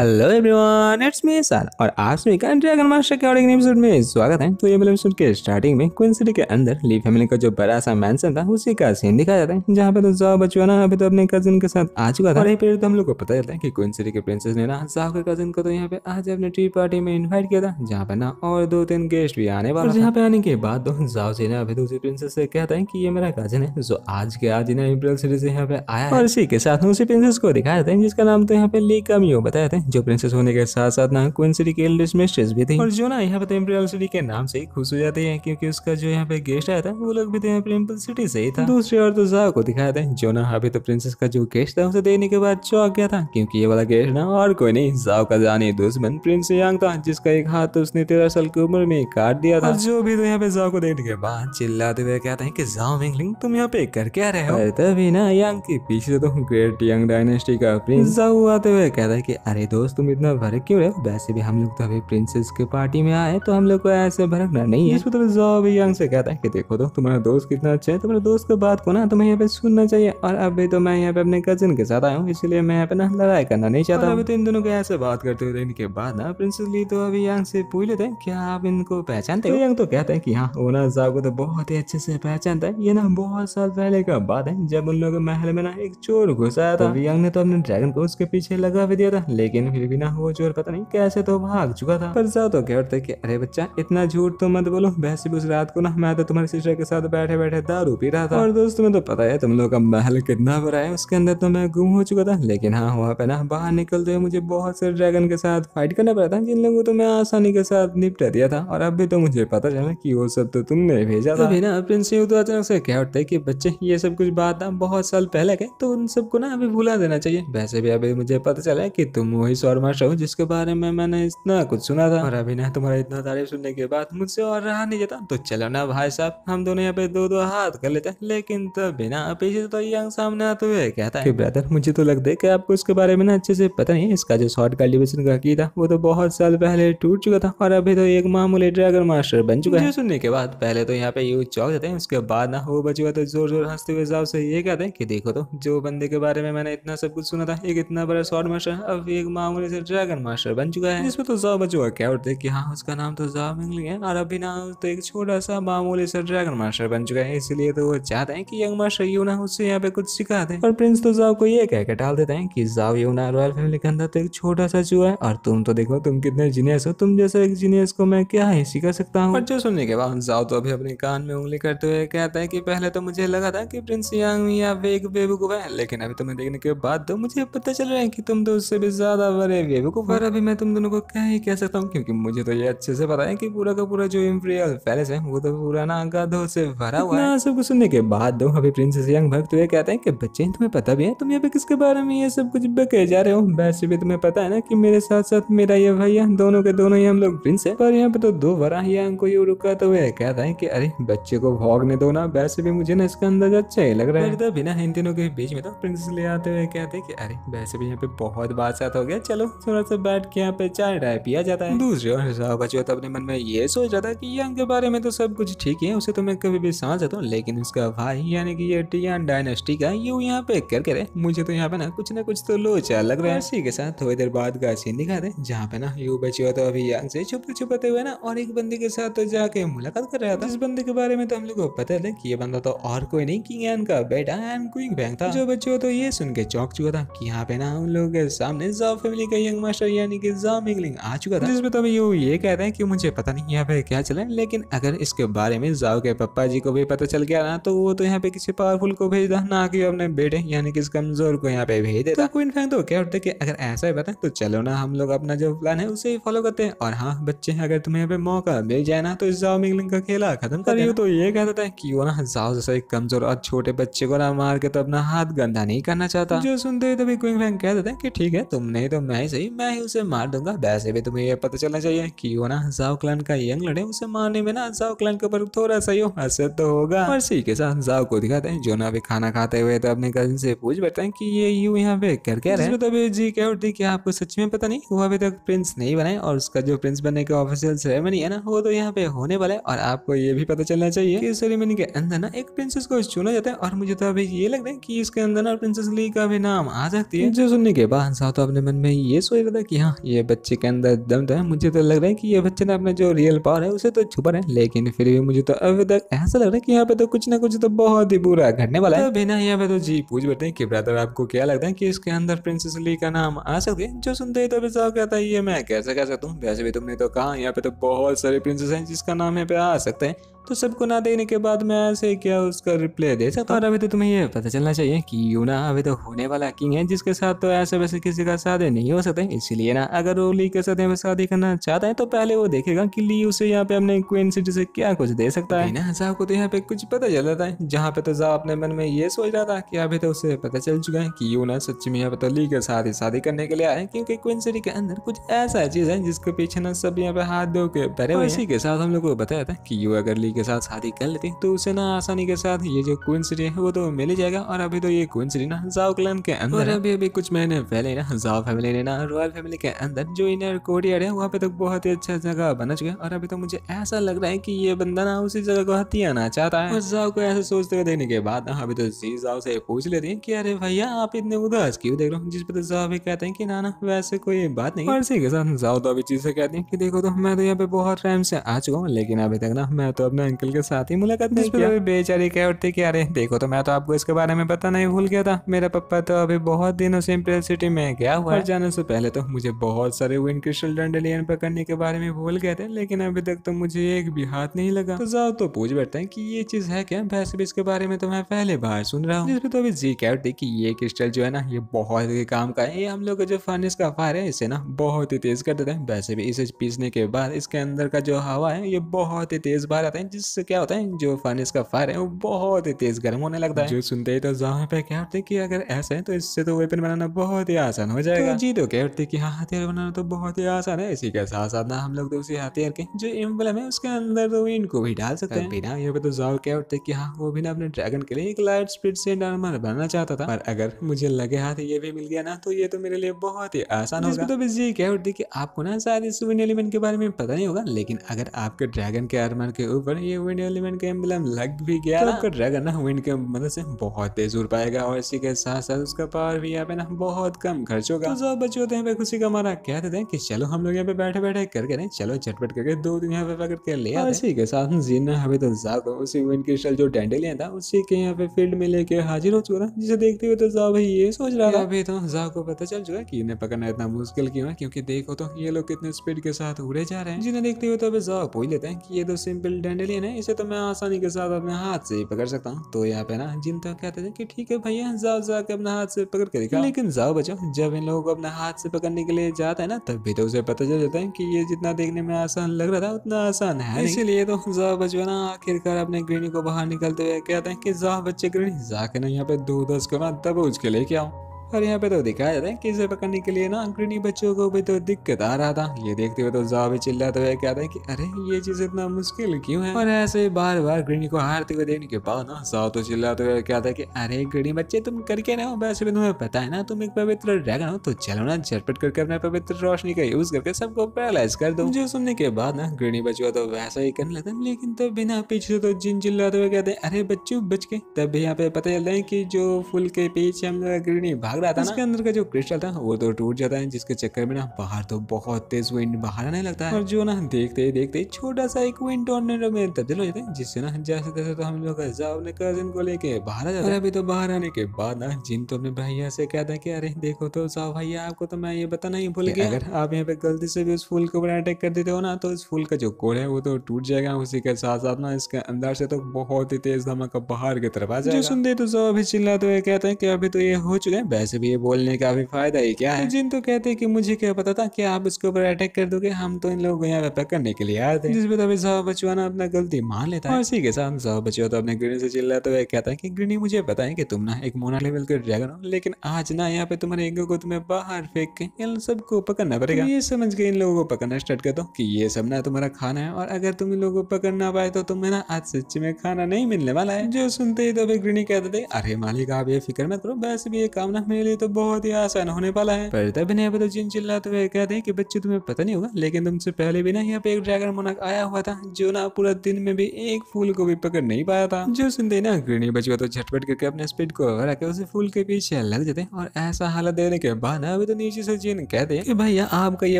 a hello everyone it's me sir और आज मैं का ड्रैगन मास्टर के और एक एपिसोड में स्वागत है तो ये वाले एपिसोड के स्टार्टिंग में क्वीन सिटी के अंदर ली फैमिली का जो बड़ा सा मैंसन था उसी का सीन दिखाया जाता है जहाँ पे तो जाओ बचुआ ना अभी तो अपने कजिन के साथ आ चुका था और फिर तो हम लोग को पता चलता है कि क्वीन सिटी के प्रिंसेस ने ना जाओ के कजिन को तो यहाँ पे आज अपने टी पार्टी में इन्वाइट किया था जहाँ पे ना और दो तीन गेस्ट भी आने वाले जहाँ पे आने के बाद तो जाओ जी ने अभी तो उसी प्रिंसेस से कहता है की ये मेरा कजिन है जो आज के आज इन्हें इम्प्रेल सिटी से यहाँ पे आया और इसी के साथ उसी प्रिंसेस को दिखाया जाता है जिसका नाम तो यहाँ पे ली कमियो बताया था जो प्रिंसेस होने के साथ साथ ना क्वीन सिटी के एल्डेस्ट मिस्ट्रेस भी थी और जो ना यहाँ पे टेम्परियल तो सिटी के नाम से ही खुश हो जाते हैं क्योंकि उसका जो यहाँ पे गेस्ट आया था वो लोग भी टेम्परियल तो सिटी से ही था दूसरी और तो जा को दिखाया था जो ना अभी तो प्रिंसेस का जो गेस्ट था उसे देने के बाद चौक गया था क्योंकि ये वाला गेस्ट ना और कोई नहीं जाओ का जाने दुश्मन प्रिंस यांग था जिसका एक हाथ तो उसने तेरह साल की उम्र में काट दिया था जो भी तो यहाँ पे जाओ को देने के बाद चिल्लाते हुए कहते हैं की जाओ मिंगलिंग तुम यहाँ पे कर क्या रहे हो तभी ना यांग के पीछे तो ग्रेट यंग डायनेस्टी का प्रिंस जाओ आते हुए कहता है की अरे दोस्त दोस्त तुम इतना भरक क्यों रहे वैसे भी हम लोग तो अभी प्रिंसेस के पार्टी में आए तो हम लोग को ऐसे भरकना नहीं है इसमें पर जॉब यंग से कहता है कि देखो तो तुम्हारा दोस्त कितना अच्छा है तुम्हारे दोस्त के बात को ना तुम्हें यहाँ पे सुनना चाहिए और अभी तो मैं यहाँ पे अपने कजिन के साथ आया हूँ इसलिए मैं यहाँ पे ना लड़ाई करना नहीं चाहता अभी तो इन दोनों को ऐसे बात करते हुए इनके बाद ना प्रिंसेस ली तो अभी यंग से पूछ लेते हैं क्या आप इनको पहचानते हो यंग तो, तो कहते हैं कि हाँ ओना साहब को तो बहुत ही अच्छे से पहचानता है ये ना बहुत साल पहले का बात है जब उन लोगों के महल में ना एक चोर घुसाया आया था यंग ने तो अपने ड्रैगन को उसके पीछे लगा भी दिया था लेकिन फिर भी ना वो चोर पता नहीं कैसे तो भाग चुका था पर तो क्या उठते कि अरे बच्चा इतना झूठ तो मत बोलो वैसे भी उस रात को ना मैं तो तुम्हारे सिस्टर के साथ बैठे बैठे दारू पी रहा था और दोस्त तुम्हें तो पता है तुम लोग का महल कितना बड़ा है उसके अंदर तो मैं गुम हो चुका था लेकिन हाँ वहाँ पे ना बाहर निकलते हुए मुझे बहुत से ड्रैगन के साथ फाइट करना पड़ा था जिन लोगों को तो मैं आसानी के साथ निपटा दिया था और अब भी तो मुझे पता चला की वो सब तो तुमने भेजा था ना प्रिंस तो अचानक से क्या उठता है कि बच्चे ये सब कुछ बात बहुत साल पहले के तो उन सबको ना अभी भुला देना चाहिए वैसे भी अभी मुझे पता चला है कि तुम वही शर्मा शो जिसके बारे में मैंने इतना कुछ सुना था और अभी ना तुम्हारा इतना तारीफ सुनने के बाद मुझसे और रहा नहीं जाता तो चलो ना भाई साहब हम दोनों यहाँ पे दो दो हाथ कर लेते हैं लेकिन तो बिना पीछे तो यंग सामने आते हुए कहता है ब्रदर मुझे तो लगता है की आपको उसके बारे में ना अच्छे से पता नहीं इसका जो शॉर्ट कल्टिवेशन का की था वो तो बहुत साल पहले टूट चुका था और अभी तो एक मामूली ड्रैगन मास्टर बन चुका है सुनने के बाद पहले तो यहाँ पे यू चौक जाते हैं उसके बाद ना वो बचुआ तो जोर जोर हंसते हुए हिसाब से ये कहते हैं कि देखो तो जो बंदे के बारे में मैंने इतना सब कुछ सुना था एक इतना बड़ा शॉर्ट मास्टर अब एक मामूली होने से ड्रैगन मास्टर बन चुका है इसमें तो जाओ बचुआ क्या उठते कि हाँ उसका नाम तो जाओ मिंगलिंग है और अभी ना तो एक छोटा सा मामूली सा ड्रैगन मास्टर बन चुका है इसलिए तो वो चाहते हैं कि यंग मास्टर यूना उससे यहाँ पे कुछ सिखा दे और प्रिंस तो जाओ को ये कह के टाल देते हैं कि जाओ यूना रॉयल फैमिली के अंदर तो एक छोटा सा चूहा है और तुम तो देखो तुम कितने जीनियस हो तुम जैसे एक जीनियस को मैं क्या ही सिखा सकता हूँ जो सुनने के बाद जाओ तो अभी अपने कान में उंगली करते हुए कहते हैं की पहले तो मुझे लगा था की प्रिंस यंग या बेग बेबू को है लेकिन अभी तुम्हें देखने के बाद तो मुझे पता चल रहा है की तुम तो उससे भी ज्यादा अरे बेवकूफ़ पर अभी मैं तुम दोनों को क्या ही कह सकता हूँ क्योंकि मुझे तो ये अच्छे से पता है कि पूरा का पूरा जो इम्पीरियल पैलेस है वो तो पूरा ना गधों से भरा हुआ है सब कुछ सुनने के बाद दो तो अभी प्रिंसेस यंग भक्त ये कहते हैं कि बच्चे तुम्हें पता भी है तुम यहाँ पे किसके बारे में ये सब कुछ बके जा रहे हो वैसे भी तुम्हें पता है ना कि मेरे साथ साथ मेरा ये भैया दोनों के दोनों ही हम लोग प्रिंस है पर यहाँ पे तो दो भरा ही अंक तो ये रुका तो वह कहता है की अरे बच्चे को भोगने दो ना वैसे भी मुझे ना इसका अंदाज अच्छा ही लग रहा है बिना इन तीनों के बीच में तो प्रिंसेस ले आते हुए कहते हैं कि अरे वैसे भी यहाँ पे बहुत बादशाह हो गया चल चलो थोड़ा सा बैठ के यहाँ पे चाय डाय पिया जाता है दूसरी और हिसाब अचोत अपने मन में ये सोच रहा था की यंग के बारे में तो सब कुछ ठीक है उसे तो मैं कभी भी समझ जाता हूँ लेकिन उसका भाई यानी कि ये टियान डायनेस्टी का यू यहाँ पे कर करे मुझे तो यहाँ पे ना कुछ ना कुछ तो लोचा लग रहा है इसी के साथ थोड़ी देर बाद का सीन दे जहाँ पे ना यू बचियो तो अभी यंग से छुपते छुपते हुए ना और एक बंदे के साथ तो जाके मुलाकात कर रहा था इस बंदे के बारे में तो हम लोग को पता था कि ये बंदा तो और कोई नहीं किंग एन का बेटा एंड क्विंग बैंक था जो बच्चों तो ये सुन के चौंक चुका था कि यहाँ पे ना उन लोगों के सामने फैमिली का यंग मास्टर यानी कि जामिंगलिंग आ चुका था जिसमें तो अभी यू ये कह रहे हैं कि मुझे पता नहीं यहाँ पे क्या चला है लेकिन अगर इसके बारे में जाओ के पप्पा जी को भी पता चल गया ना तो वो तो यहाँ पे किसी पावरफुल को भेजना ना कि अपने बेटे यानी कि इस कमजोर को यहाँ पे भेज देता क्वीन फैंग तो क्या उठते कि अगर ऐसा ही पता तो चलो ना हम लोग अपना जो प्लान है उसे ही फॉलो करते हैं और हाँ बच्चे अगर तुम्हें यहाँ पे मौका मिल जाए ना तो इस जाओमिंगलिंग का खेला खत्म कर तो ये कहता था कि वो ना जाओ जैसा एक कमजोर और छोटे बच्चे को ना मार के तो अपना हाथ गंदा नहीं करना चाहता जो सुनते ही तभी क्वीन कह देते हैं कि ठीक है तुम नहीं तो मैं ही सही मैं ही उसे मार दूंगा वैसे भी तुम्हें यह पता चलना चाहिए कि वो ना जाओ क्लान का यंग लड़े उसे मारने में ना जाओ क्लान के ऊपर थोड़ा सही हो असर तो होगा और इसी के साथ जाओ को दिखाते हैं जो ना अभी खाना खाते हुए तो अपने कजिन से पूछ बैठते हैं की ये यू यहाँ पे कर क्या रहे तो अभी जी क्या उठती क्या आपको सच में पता नहीं वो अभी तक प्रिंस नहीं बनाए और उसका जो प्रिंस बनने का ऑफिशियल सेरेमनी है ना वो तो यहाँ पे होने वाला है और आपको ये भी पता चलना चाहिए की सेरेमनी के अंदर ना एक प्रिंसेस को चुना जाता है और मुझे तो अभी ये लगता है की इसके अंदर ना प्रिंसेस ली का भी नाम आ सकती है जो सुनने के बाद तो अपने मन में ये सोच रहा था कि हाँ ये बच्चे के अंदर दम तो है मुझे तो लग रहा है कि ये बच्चे ने अपना जो रियल पावर है उसे तो छुपा रहे हैं लेकिन फिर भी मुझे तो अभी तक ऐसा लग रहा है कि यहाँ पे तो कुछ ना कुछ तो बहुत ही बुरा घटने वाला है बिना यहाँ पे तो जी पूछ बैठे कि ब्रदर आपको क्या लगता है कि इसके अंदर प्रिंसेस ली का नाम आ सकते हैं जो सुनते ही तो साहब कहता है ये मैं कैसे कह सकता हूँ वैसे भी तुमने तो कहा यहाँ पे तो बहुत सारे प्रिंसेस हैं जिसका नाम यहाँ पे आ सकते हैं तो सबको ना देने के बाद मैं ऐसे क्या उसका रिप्लाई दे सकता हूँ और अभी तो तुम्हें ये पता चलना चाहिए कि यूना अभी तो होने वाला किंग है जिसके साथ तो ऐसे वैसे किसी का शादी नहीं हो सकता इसीलिए ना अगर वो ली के साथ शादी करना चाहता है तो पहले वो देखेगा कि ली उसे यहाँ पे अपने क्वीन सिटी से क्या कुछ दे सकता है ना साहब को तो यहाँ पे कुछ पता चल जाता है जहाँ पे तो साहब अपने मन में ये सोच रहा था कि अभी तो उसे पता चल चुका है कि यूना सच में यहाँ पे तो ली के साथ ही शादी करने के लिए आए क्योंकि क्वीन सिटी के अंदर कुछ ऐसा चीज है जिसके पीछे ना सब यहाँ पे हाथ धो के भरे उसी के साथ हम लोग को बताया था कि यू अगर ली लड़की के साथ शादी कर लेती तो उसे ना आसानी के साथ ये जो क्वीन सिटी है वो तो मिल जाएगा और अभी तो ये क्वीन सिटी ना जाओ क्लैन के अंदर अभी अभी कुछ महीने पहले ना जाओ फैमिली ने ना रॉयल फैमिली के अंदर जो इनर कोरियर है वहाँ पे तो बहुत ही अच्छा जगह बना चुका है और अभी तो मुझे ऐसा लग रहा है की ये बंदा ना उसी जगह को हथिया आना चाहता है जाओ को ऐसे सोचते हुए देखने के बाद ना अभी तो जी जाओ से पूछ लेते हैं की अरे भैया आप इतने उदास क्यों देख रहे हो जिस पर तो जाओ भी कहते हैं की ना वैसे कोई बात नहीं और इसी के साथ जाओ तो अभी चीज से कहते हैं कि देखो तो मैं तो यहाँ पे बहुत टाइम से आ चुका हूँ लेकिन अभी तक ना मैं तो अपने अपने अंकल के साथ ही मुलाकात नहीं किया बेचारी कह उठती कि अरे देखो तो मैं तो आपको इसके बारे में पता नहीं भूल गया था मेरा पापा तो अभी बहुत दिनों से इम्पेरियल सिटी में गया हुआ है जाने से पहले तो मुझे बहुत सारे विंड क्रिस्टल डंडलियन पकड़ने के बारे में भूल गए थे लेकिन अभी तक तो मुझे एक भी हाथ नहीं लगा तो जाओ तो पूछ बैठते हैं कि ये चीज है क्या वैसे भी इसके बारे में तो मैं पहले बार सुन रहा हूँ तो अभी जी कह उठती की ये क्रिस्टल जो है ना ये बहुत ही काम का है ये हम लोग का जो फर्निस का फायर है इसे ना बहुत ही तेज कर देते हैं वैसे भी इसे पीसने के बाद इसके अंदर का जो हवा है ये बहुत ही तेज बाहर आता है जिससे क्या होता है जो फर्नेस का फायर है वो बहुत ही तेज गर्म होने लगता है जो सुनते ही तो जहाँ पे क्या होते कि अगर ऐसा है तो इससे तो वेपन बनाना बहुत ही आसान हो जाएगा तो जी तो क्या होते कि हाँ हथियार बनाना तो बहुत ही आसान है इसी के साथ साथ ना हम लोग तो उसी हथियार के जो एम्बलम है उसके अंदर तो इनको भी डाल सकते हैं बिना यहाँ पे तो जाओ क्या होते कि हाँ वो भी ना अपने ड्रैगन के लिए एक लाइट स्पीड से नॉर्मल बनाना चाहता था पर अगर मुझे लगे हाथ तो ये भी मिल गया ना तो ये तो मेरे लिए बहुत ही आसान होगा तो बस ये क्या होती कि आपको ना शायद सुविन एलिमेंट के बारे में पता नहीं होगा लेकिन अगर आपके ड्रैगन के आर्मर के ऊपर ये विंड एलिमेंट का एम्बलम लग भी गया तो आपका ड्रैगन ना विंड के मदद मतलब से बहुत तेज उड़ पाएगा और इसी के साथ साथ उसका पावर भी यहाँ पे ना बहुत कम खर्च होगा तो बच्चे होते हैं खुशी का मारा कह देते हैं कि चलो हम लोग यहाँ पे बैठे बैठे करके ना चलो झटपट करके दो दिन यहाँ पे पकड़ के ले हाँ, आते इसी के साथ जीना हमें तो को उसी विंड के जो डैंडेलिया था उसी के यहाँ पे फील्ड में लेके हाजिर हो चुका था जिसे देखते हुए तो जाओ भाई ये सोच रहा था अभी तो जाओ को पता चल चुका की इन्हें पकड़ना इतना मुश्किल क्यों है क्योंकि देखो तो ये लोग कितने स्पीड के साथ उड़े जा रहे हैं जिन्हें देखते हुए तो अभी जाओ पूछ लेते हैं कि ये तो सिंपल डेंडे एलियन है इसे तो मैं आसानी के साथ अपने हाथ से ही पकड़ सकता हूँ तो यहाँ पे ना जिन तो कहते थे कि ठीक है भैया जाओ जाके अपने हाथ से पकड़ के दिखा लेकिन जाओ बचो जब इन लोगों को अपने हाथ से पकड़ने के लिए जाता है ना तब भी तो उसे पता चल जाता है कि ये जितना देखने में आसान लग रहा था उतना आसान है इसीलिए तो जाओ बचो ना आखिरकार अपने ग्रीनी को बाहर निकलते हुए कहते हैं कि जाओ बच्चे ग्रीनी जाके ना यहाँ पे दो दस के बाद तब के लेके क्या और यहाँ पे तो दिखाया जाता है कि इसे पकड़ने के लिए ना अंकड़ी बच्चों को भी तो दिक्कत आ रहा था ये देखते हुए तो जो भी चिल्लाते हुए क्या था कि अरे ये चीज इतना मुश्किल क्यों है और ऐसे बार बार ग्रिनी को हारते हुए देने के बाद ना जा तो चिल्लाते हुए क्या था कि अरे ग्रिनी बच्चे तुम करके ना हो वैसे भी तुम्हें पता है ना तुम एक पवित्र ड्रैगन हो तो चलो ना झटपट करके अपने पवित्र रोशनी का यूज करके सबको पैरालाइज कर दो जो सुनने के बाद ना गृणी बच्चों तो वैसा ही करने लगता लेकिन तो बिना पीछे तो जिन चिल्लाते हुए कहते अरे बच्चों बच के तब भी यहाँ पे पता चलता है की जो फूल के पीछे हम ग्रिनी भाग रहा था उसके अंदर का जो क्रिस्टल था वो तो टूट जाता है जिसके चक्कर में ना बाहर तो बहुत तेज विंड बाहर आने लगता है और जो ना देखते ही देखते ही छोटा सा एक विंड टॉर्नेडो में तब्दील हो जाता है जिससे ना जैसे तैसे तो हम लोग अपने कजिन को लेके बाहर आ जाता है अभी तो बाहर आने के बाद ना जिन तो अपने भैया से कहता है कि अरे देखो तो साहब भैया आपको तो मैं ये बताना ही भूल गया अगर आप यहाँ पे गलती से भी उस फूल के ऊपर अटैक कर देते हो ना तो इस फूल का जो कोल है वो तो टूट जाएगा उसी के साथ साथ ना इसके अंदर से तो बहुत ही तेज धमाका बाहर की तरफ आ जाएगा जो सुनते तो सब अभी चिल्ला तो कहते हैं कि अभी तो ये हो चुके हैं वैसे भी ये बोलने का भी फायदा ही क्या है जिन तो कहते कि मुझे क्या पता था कि आप इसके ऊपर अटैक कर दोगे हम तो इन लोगों को यहाँ पे करने के लिए आए थे जिस पर साहब बचवा अपना गलती मान लेता है हाँ, इसी के साथ साहब बचवा तो अपने ग्रीनी से चिल्लाते तो हुए कहता है कि ग्रीनी मुझे पता है कि तुम ना एक मोना लेवल के ड्रैगन हो लेकिन आज ना यहाँ पे तुम्हारे एगो को तुम्हें बाहर फेंक के इन सबको पकड़ना पड़ेगा ये समझ के इन लोगों को पकड़ना स्टार्ट कर दो कि ये सब ना तुम्हारा खाना है और अगर तुम इन लोगों को पकड़ पाए तो तुम्हें ना आज सच में खाना नहीं मिलने वाला है जो सुनते ही तो ग्रीनी कहते थे अरे मालिक आप ये फिक्र मत करो वैसे भी ये काम ना मेरे मेरे लिए तो बहुत ही आसान होने वाला है पर तब इन्हें पता जिन चिल्लाते हुए कहते हैं कि बच्चे तुम्हें पता नहीं होगा लेकिन तुमसे पहले भी ना यहाँ पे एक ड्रैगन मोनक आया हुआ था जो ना पूरा दिन में भी एक फूल को भी पकड़ नहीं पाया था जो सुनते ना ग्रीनी बचुआ तो झटपट करके अपने स्पीड को हरा के उसे फूल के पीछे लग जाते और ऐसा हालत देने के बाद ना अभी तो नीचे से जिन कहते हैं कि भैया आपका ये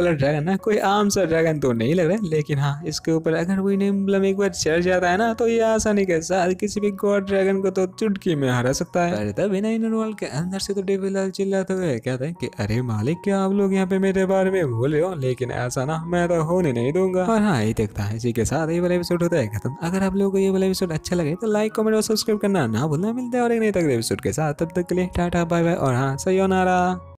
वाला ड्रैगन ना कोई आम सा ड्रैगन तो नहीं लग रहा है लेकिन हाँ इसके ऊपर अगर कोई नेम्बलम एक बार चढ़ जाता है ना तो ये आसानी के साथ किसी भी गॉड ड्रैगन को तो चुटकी में हरा सकता है तभी ना इनर के अंदर से तो डेविड बिलाल चिल्लाते हुए कहते हैं कि अरे मालिक क्या आप लोग यहाँ पे मेरे बारे में भूल रहे हो लेकिन ऐसा ना मैं तो होने नहीं दूंगा और हाँ यही देखता है इसी के साथ ये वाला एपिसोड होता है खत्म अगर आप लोगों को ये वाला एपिसोड अच्छा लगे तो लाइक कमेंट और सब्सक्राइब करना ना भूलना मिलता है और एक नहीं तक एपिसोड के साथ तब तक के लिए टाटा बाय बाय और हाँ सही